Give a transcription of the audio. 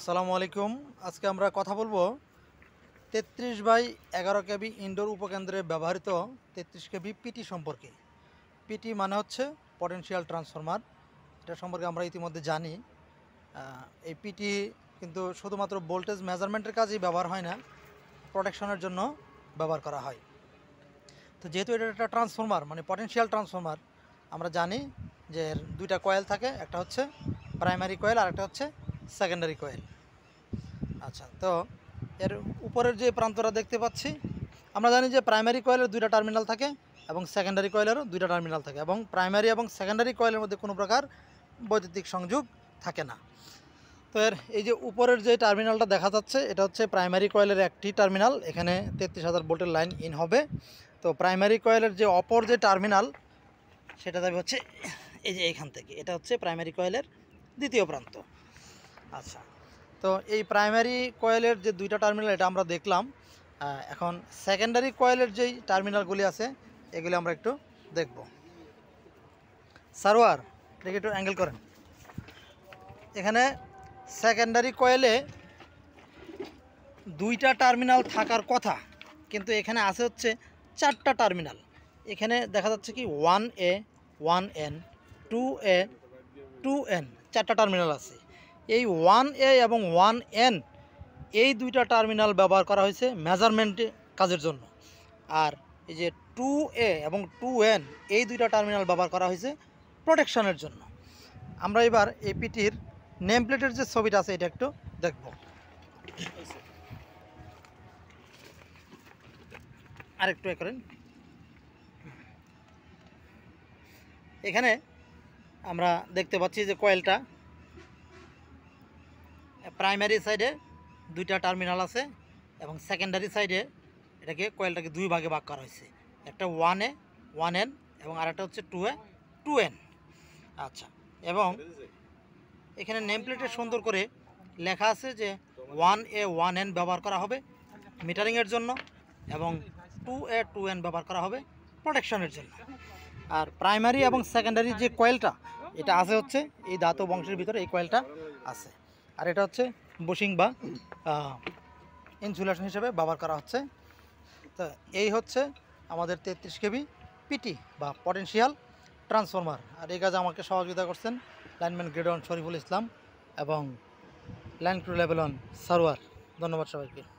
আসসালামু আলাইকুম আজকে আমরা কথা বলবো তেত্রিশ বাই এগারো কেবি ইনডোর উপকেন্দ্রে ব্যবহৃত তেত্রিশ কেবি পিটি সম্পর্কে পিটি মানে হচ্ছে পটেনশিয়াল ট্রান্সফরমার এটা সম্পর্কে আমরা ইতিমধ্যে জানি এই পিটি কিন্তু শুধুমাত্র ভোল্টেজ মেজারমেন্টের কাজেই ব্যবহার হয় না প্রোটেকশনের জন্য ব্যবহার করা হয় তো যেহেতু এটা একটা ট্রান্সফরমার মানে পটেনশিয়াল ট্রান্সফরমার আমরা জানি যে দুইটা কয়েল থাকে একটা হচ্ছে প্রাইমারি কয়েল আর একটা হচ্ছে সেকেন্ডারি কয়েল আচ্ছা তো এর উপরের যে প্রান্তটা দেখতে পাচ্ছি আমরা জানি যে প্রাইমারি কয়েলের দুইটা টার্মিনাল থাকে এবং সেকেন্ডারি কয়েলেরও দুইটা টার্মিনাল থাকে এবং প্রাইমারি এবং সেকেন্ডারি কয়েলের মধ্যে কোনো প্রকার বৈদ্যুতিক সংযোগ থাকে না তো এর এই যে উপরের যে টার্মিনালটা দেখা যাচ্ছে এটা হচ্ছে প্রাইমারি কয়েলের একটি টার্মিনাল এখানে তেত্রিশ হাজার বোল্টের লাইন ইন হবে তো প্রাইমারি কয়েলের যে অপর যে টার্মিনাল সেটা যাবে হচ্ছে এই যে এইখান থেকে এটা হচ্ছে প্রাইমারি কয়েলের দ্বিতীয় প্রান্ত আচ্ছা তো এই প্রাইমারি কয়েলের যে দুইটা টার্মিনাল এটা আমরা দেখলাম এখন সেকেন্ডারি কয়েলের যেই টার্মিনালগুলি আছে এগুলি আমরা একটু দেখব সারোয়ার এটাকে একটু অ্যাঙ্গেল করেন এখানে সেকেন্ডারি কয়েলে দুইটা টার্মিনাল থাকার কথা কিন্তু এখানে আছে হচ্ছে চারটা টার্মিনাল এখানে দেখা যাচ্ছে কি one A one N two A two N চারটা টার্মিনাল আছে এই ওয়ান এ এবং ওয়ান এন এই দুইটা টার্মিনাল ব্যবহার করা হয়েছে মেজারমেন্ট কাজের জন্য আর এই যে টু এ এবং টু এন এই দুইটা টার্মিনাল ব্যবহার করা হয়েছে প্রোটেকশনের জন্য আমরা এবার এই পিটির নেম প্লেটের যে ছবিটা আছে এটা একটু দেখব আরেকটু এ করেন এখানে আমরা দেখতে পাচ্ছি যে কয়েলটা প্রাইমারি সাইডে দুইটা টার্মিনাল আছে এবং সেকেন্ডারি সাইডে এটাকে কয়েলটাকে দুই ভাগে ভাগ করা হয়েছে একটা ওয়ান এ ওয়ান এন এবং আর একটা হচ্ছে টু এ টু এন আচ্ছা এবং এখানে নেম প্লেটে সুন্দর করে লেখা আছে যে ওয়ান এ ওয়ান এন ব্যবহার করা হবে মিটারিংয়ের জন্য এবং টু এ টু এন ব্যবহার করা হবে প্রোটেকশনের জন্য আর প্রাইমারি এবং সেকেন্ডারি যে কয়েলটা এটা আছে হচ্ছে এই ধাতু বংশের ভিতরে এই কয়েলটা আছে আর এটা হচ্ছে বুশিং বা ইনসুলেশন হিসেবে ব্যবহার করা হচ্ছে তো এই হচ্ছে আমাদের তেত্রিশ কেবি পিটি বা পটেন্সিয়াল ট্রান্সফর্মার আর এই কাজ আমাকে সহযোগিতা করছেন লাইনম্যান গ্রেডন শরীফুল ইসলাম এবং লাইন ক্রু লেভেল সারোয়ার ধন্যবাদ সবাইকে